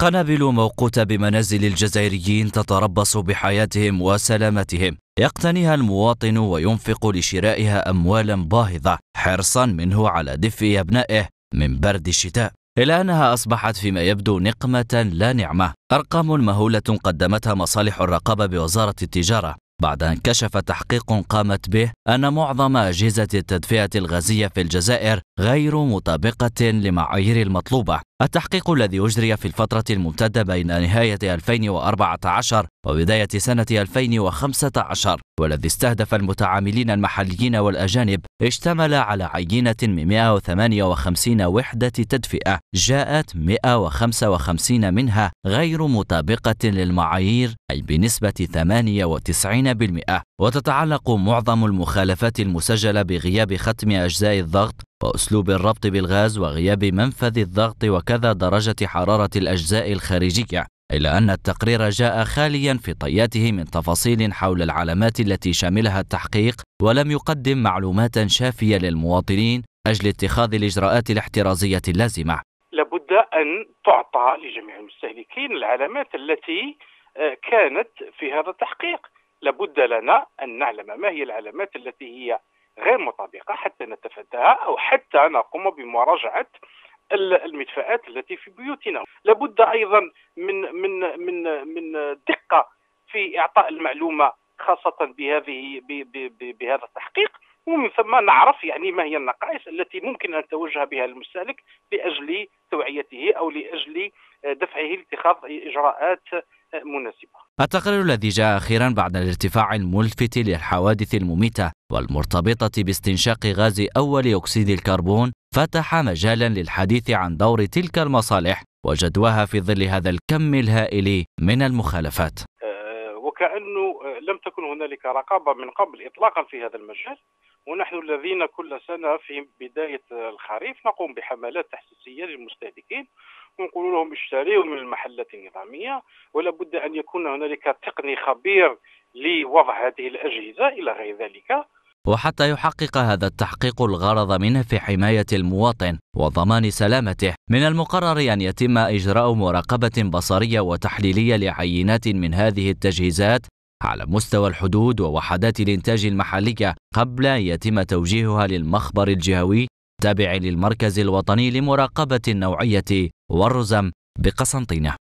قنابل موقوتة بمنازل الجزائريين تتربص بحياتهم وسلامتهم يقتنيها المواطن وينفق لشرائها أموالا باهظة حرصا منه على دفء أبنائه من برد الشتاء إلا أنها أصبحت فيما يبدو نقمة لا نعمة أرقام مهولة قدمتها مصالح الرقابة بوزارة التجارة بعد أن كشف تحقيق قامت به أن معظم أجهزة التدفئة الغازية في الجزائر غير مطابقة لمعايير المطلوبة التحقيق الذي أجري في الفترة الممتدة بين نهاية 2014 وبداية سنة 2015 والذي استهدف المتعاملين المحليين والأجانب اشتمل على عينة من 158 وحدة تدفئة جاءت 155 منها غير مطابقة للمعايير أي بنسبة 98% وتتعلق معظم المخالفات المسجلة بغياب ختم أجزاء الضغط وأسلوب الربط بالغاز وغياب منفذ الضغط وكذا درجة حرارة الأجزاء الخارجية إلا أن التقرير جاء خاليا في طياته من تفاصيل حول العلامات التي شملها التحقيق ولم يقدم معلومات شافية للمواطنين أجل اتخاذ الإجراءات الاحترازية اللازمة لابد أن تعطى لجميع المستهلكين العلامات التي آه، كانت في هذا التحقيق لابد لنا أن نعلم ما هي العلامات التي هي غير مطابقة حتى نتفاداها أو حتى نقوم بمراجعة المدفاءات التي في بيوتنا لابد أيضا من من من من دقة في إعطاء المعلومة خاصة بهذه بهذا التحقيق ومن ثم نعرف يعني ما هي النقائص التي ممكن ان توجه بها المستهلك لاجل توعيته او لاجل دفعه لاتخاذ اجراءات مناسبه. التقرير الذي جاء اخيرا بعد الارتفاع الملفت للحوادث المميته والمرتبطه باستنشاق غاز اول اكسيد الكربون فتح مجالا للحديث عن دور تلك المصالح وجدواها في ظل هذا الكم الهائل من المخالفات. آه، لم تكن هنالك رقابه من قبل اطلاقا في هذا المجال ونحن الذين كل سنه في بدايه الخريف نقوم بحملات تحسيسيه للمستهلكين ونقول لهم اشتريوا من المحلات النظاميه ولا بد ان يكون هنالك تقني خبير لوضع هذه الاجهزه الى غير ذلك وحتى يحقق هذا التحقيق الغرض منه في حماية المواطن وضمان سلامته من المقرر أن يتم إجراء مراقبة بصرية وتحليلية لعينات من هذه التجهيزات على مستوى الحدود ووحدات الإنتاج المحلية قبل أن يتم توجيهها للمخبر الجهوي التابع للمركز الوطني لمراقبة النوعية والرزم بقسنطينة